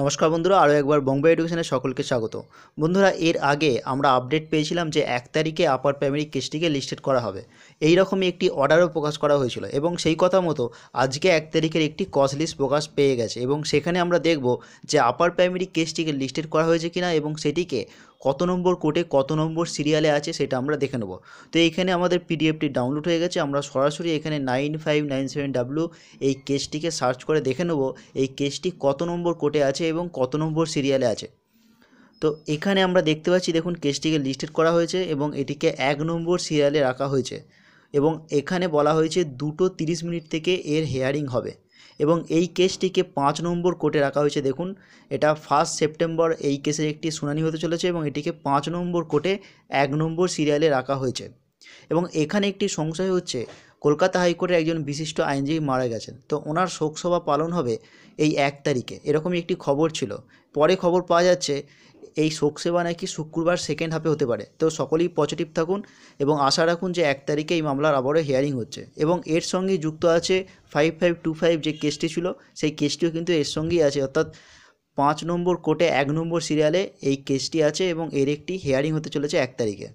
নমস্কার বন্ধুরা আরও একবার বম্বে এডুকেশনে সকলকে স্বাগত বন্ধুরা এর আগে আমরা আপডেট পেয়েছিলাম যে এক তারিখে আপার প্রাইমারি কেসটিকে লিস্টেড করা হবে এই রকমই একটি অর্ডারও প্রকাশ করা হয়েছিল এবং সেই কথা মতো আজকে এক তারিখের একটি কস লিস্ট প্রকাশ পেয়ে গেছে এবং সেখানে আমরা দেখব যে আপার প্রাইমারি কেসটিকে লিস্টেড করা হয়েছে কিনা এবং সেটিকে কত নম্বর কোটে কত নম্বর সিরিয়ালে আছে সেটা আমরা দেখে নেব তো এখানে আমাদের পিডিএফটি ডাউনলোড হয়ে গেছে আমরা সরাসরি এখানে nine five nine seven W এই কেসটিকে সার্চ করে দেখে নেব এই কেসটি কত নম্বর কোটে আছে এবং কত নম্বর সিরিয়ালে আছে তো এখানে আমরা দেখতে পাচ্ছি দেখুন কেসটিকে লিস্টেড করা হয়েছে এবং এটিকে এক নম্বর সিরিয়ালে রাখা হয়েছে এবং এখানে বলা হয়েছে দুটো তিরিশ মিনিট থেকে এর হেয়ারিং হবে এবং এই কেসটিকে পাঁচ নম্বর কোর্টে রাখা হয়েছে দেখুন এটা ফার্স্ট সেপ্টেম্বর এই কেসের একটি শুনানি হতে চলেছে এবং এটিকে পাঁচ নম্বর কোর্টে এক নম্বর সিরিয়ালে রাখা হয়েছে এবং এখানে একটি সংশয় হচ্ছে কলকাতা হাইকোর্টে একজন বিশিষ্ট আইনজীবী মারা গেছেন তো ওনার শোকসভা পালন হবে এই এক তারিখে এরকমই একটি খবর ছিল পরে খবর পাওয়া যাচ্ছে এই শোক সেবা নাকি শুক্রবার সেকেন্ড হাফে হতে পারে তো সকলেই পজিটিভ থাকুন এবং আশা রাখুন যে এক তারিখে এই মামলার আবারও হিয়ারিং হচ্ছে এবং এর সঙ্গে যুক্ত আছে ফাইভ ফাইভ টু ফাইভ যে কেসটি ছিল সেই কেসটিও কিন্তু এর সঙ্গেই আছে অর্থাৎ পাঁচ নম্বর কোর্টে এক নম্বর সিরিয়ালে এই কেসটি আছে এবং এর একটি হিয়ারিং হতে চলেছে এক তারিখে